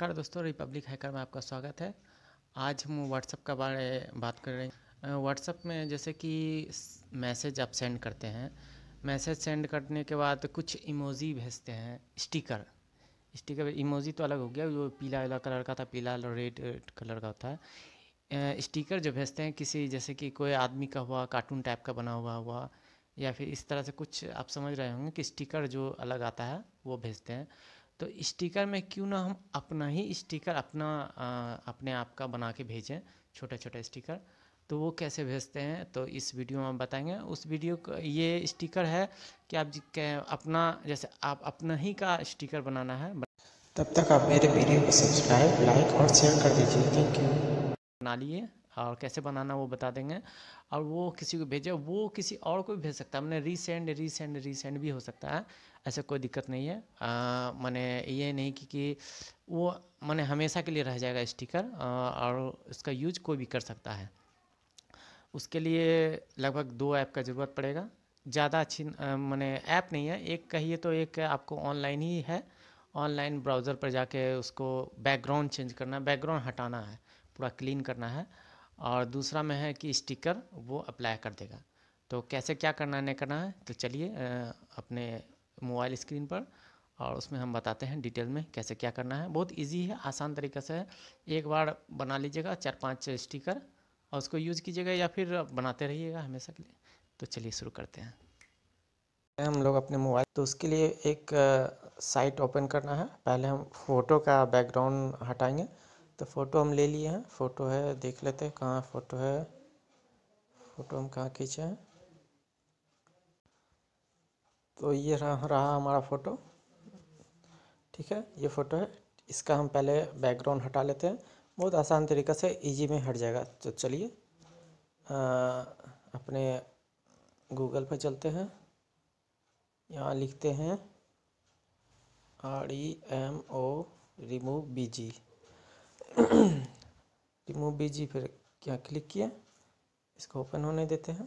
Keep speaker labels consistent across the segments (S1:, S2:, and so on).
S1: नमस्कार दोस्तों Republic hacker में आपका स्वागत है आज हम व्हाट्सअप का बारे बात कर रहे हैं व्हाट्सअप में जैसे कि मैसेज आप सेंड करते हैं मैसेज सेंड करने के बाद कुछ इमोजी भेजते हैं स्टिकर स्टिकर इमोजी तो अलग हो गया जो पीला वाला कलर का था पीला रेड रेड कलर का होता है स्टिकर जो भेजते हैं किसी जैसे कि कोई आदमी का हुआ कार्टून टाइप का बना हुआ हुआ या फिर इस तरह से कुछ आप समझ रहे होंगे कि स्टिकर जो अलग आता है वो भेजते हैं तो स्टिकर में क्यों ना हम अपना ही स्टिकर अपना आ, अपने आप का बना के भेजें छोटा छोटा स्टिकर तो वो कैसे भेजते हैं तो इस वीडियो में हम बताएंगे उस वीडियो का ये स्टिकर है कि आप अपना जैसे आप अपना ही का स्टिकर बनाना है तब
S2: तक आप मेरे वीडियो को सब्सक्राइब लाइक और शेयर कर दीजिए थैंक यू
S1: बना लिए हाँ, और कैसे बनाना वो बता देंगे और वो किसी को भेजे वो किसी और को भी भेज सकता है मैंने रीसेंड रीसेंड रीसेंड भी हो सकता है ऐसा कोई दिक्कत नहीं है मैंने ये नहीं कि, कि वो मैंने हमेशा के लिए रह जाएगा स्टिकर और इसका यूज कोई भी कर सकता है उसके लिए लगभग दो ऐप का ज़रूरत पड़ेगा ज़्यादा अच्छी मैंने ऐप नहीं है एक कहिए तो एक आपको ऑनलाइन ही है ऑनलाइन ब्राउज़र पर जाके उसको बैकग्राउंड चेंज करना है बैकग्राउंड हटाना है पूरा क्लीन करना है और दूसरा में है कि स्टिकर वो अप्लाई कर देगा तो कैसे क्या करना है नहीं करना है तो चलिए अपने मोबाइल स्क्रीन पर और उसमें हम बताते हैं डिटेल में कैसे क्या करना है बहुत इजी है आसान तरीके से है एक बार बना लीजिएगा चार पांच स्टिकर और उसको यूज़ कीजिएगा या फिर बनाते रहिएगा हमेशा के लिए तो चलिए शुरू करते हैं
S2: हम लोग अपने मोबाइल तो उसके लिए एक साइट ओपन करना है पहले हम फ़ोटो का बैकग्राउंड हटाएंगे तो फ़ोटो हम ले लिए हैं फ़ोटो है देख लेते हैं कहाँ फ़ोटो है फ़ोटो हम कहाँ खींचे हैं तो ये रहा, रहा हमारा फ़ोटो ठीक है ये फ़ोटो है इसका हम पहले बैकग्राउंड हटा लेते हैं बहुत आसान तरीक़े से इजी में हट जाएगा तो चलिए अपने गूगल पर चलते हैं यहाँ लिखते हैं R E M O remove B G remove BG फिर क्या क्लिक किया इसको ओपन होने देते हैं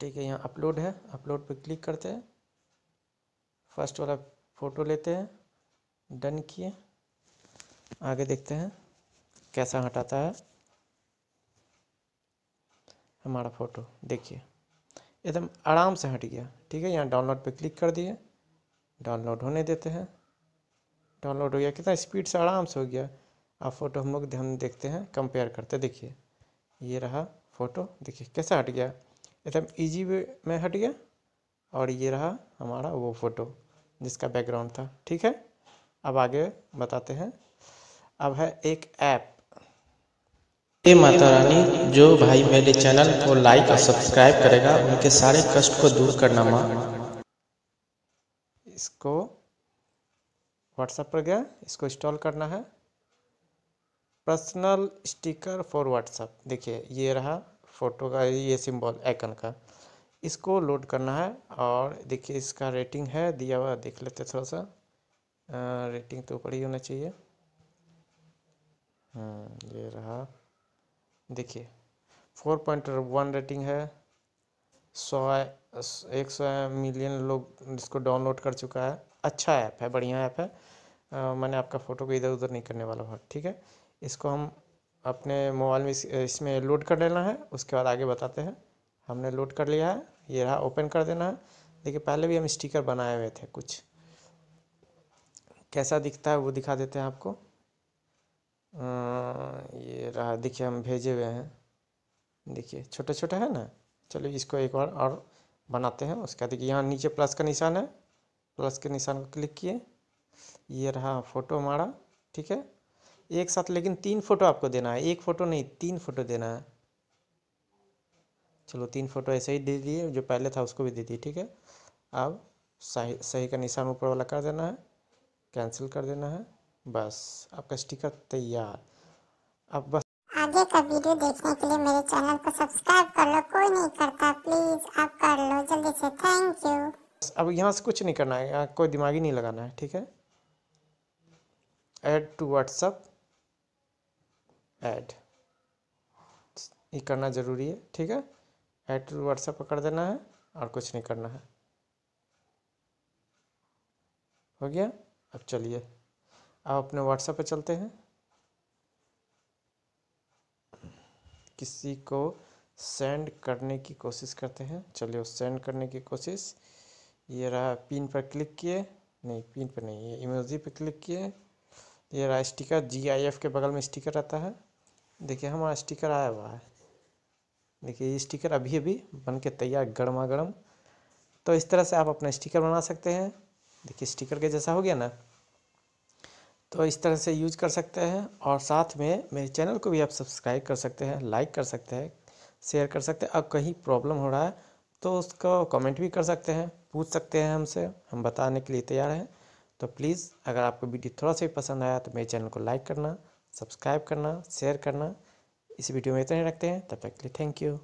S2: ठीक है यहाँ अपलोड है अपलोड पर क्लिक करते हैं फर्स्ट वाला फ़ोटो लेते हैं डन किए आगे देखते हैं कैसा हटाता है हमारा फ़ोटो देखिए एकदम आराम से हट गया ठीक है यहाँ डाउनलोड पे क्लिक कर दिए डाउनलोड होने देते हैं डाउनलोड हो गया कितना स्पीड से आराम से हो गया आप फ़ोटो हम लोग ध्यान देखते हैं कंपेयर करते देखिए ये रहा फ़ोटो देखिए कैसे हट गया एकदम ईजी वे में हट गया और ये रहा हमारा वो फ़ोटो जिसका बैकग्राउंड था ठीक है अब आगे बताते हैं अब है एक ऐप
S1: ये माता रानी जो भाई मेरे चैनल
S2: को लाइक और सब्सक्राइब करेगा उनके सारे कष्ट को दूर करना माँ इसको व्हाट्सएप पर गया इसको इंस्टॉल करना है पर्सनल स्टिकर फॉर व्हाट्सएप देखिए ये रहा फ़ोटो का ये सिंबल आइकन का इसको लोड करना है और देखिए इसका रेटिंग है दिया हुआ देख लेते थोड़ा सा आ, रेटिंग तो ऊपर ही होना चाहिए हम्म, ये रहा देखिए फोर पॉइंट वन रेटिंग है सौ एक सौ मिलियन लोग इसको डाउनलोड कर चुका है अच्छा ऐप है बढ़िया ऐप है आ, मैंने आपका फ़ोटो को इधर उधर नहीं करने वाला हूँ ठीक है इसको हम अपने मोबाइल में इस, इसमें लोड कर लेना है उसके बाद आगे बताते हैं हमने लोड कर लिया है ये रहा ओपन कर देना है देखिए पहले भी हम स्टिकर बनाए हुए थे कुछ कैसा दिखता है वो दिखा देते हैं आपको आ, ये रहा देखिए हम भेजे हुए हैं देखिए छोटे छोटे है ना चलिए इसको एक बार और बनाते हैं उसका देखिए यहाँ नीचे प्लस का निशान है प्लस के निशान को क्लिक किए ये रहा फ़ोटो हमारा ठीक है एक साथ लेकिन तीन फोटो आपको देना है एक फ़ोटो नहीं तीन फ़ोटो देना है चलो तीन फ़ोटो ऐसे ही दे दिए जो पहले था उसको भी दे दिए ठीक है अब सही सही का निशान ऊपर वाला कर देना है कैंसिल कर देना है बस आपका स्टिकर तैयार अब बस आगे का वीडियो देखने के लिए मेरे चैनल को सब्सक्राइब कर लो कोई नहीं करता प्लीज़ आप कर लो जल्दी से थैंक यू बस अब यहाँ से कुछ नहीं करना है यहाँ कोई दिमागी नहीं लगाना है ठीक है ऐड टू व्हाट्सअप ऐड ये करना ज़रूरी है ठीक है ऐड टू व्हाट्सअप कर देना है और कुछ नहीं करना है हो गया अब चलिए आप अपने व्हाट्सएप पे चलते हैं किसी को सेंड करने की कोशिश करते हैं चलिए सेंड करने की कोशिश ये रहा पिन पर क्लिक किए नहीं पिन पर नहीं ये इमोजी पर क्लिक किए ये रहा स्टिकर जी आई एफ के बगल में स्टिकर रहता है देखिए हमारा स्टिकर आया हुआ है देखिए ये स्टिकर अभी अभी बन के तैयार गर्मा गर्म तो इस तरह से आप अपना स्टिकर बना सकते हैं देखिए स्टिकर के जैसा हो गया ना तो इस तरह से यूज कर सकते हैं और साथ में मेरे चैनल को भी आप सब्सक्राइब कर सकते हैं लाइक कर सकते हैं शेयर कर सकते हैं अब कहीं प्रॉब्लम हो रहा है तो उसका कमेंट भी कर सकते हैं पूछ सकते हैं हमसे हम बताने के लिए तैयार हैं तो प्लीज़ अगर आपको वीडियो थोड़ा सा भी पसंद आया तो मेरे चैनल को लाइक करना सब्सक्राइब करना शेयर करना इस वीडियो में इतना ही रखते हैं तब तक के लिए थैंक यू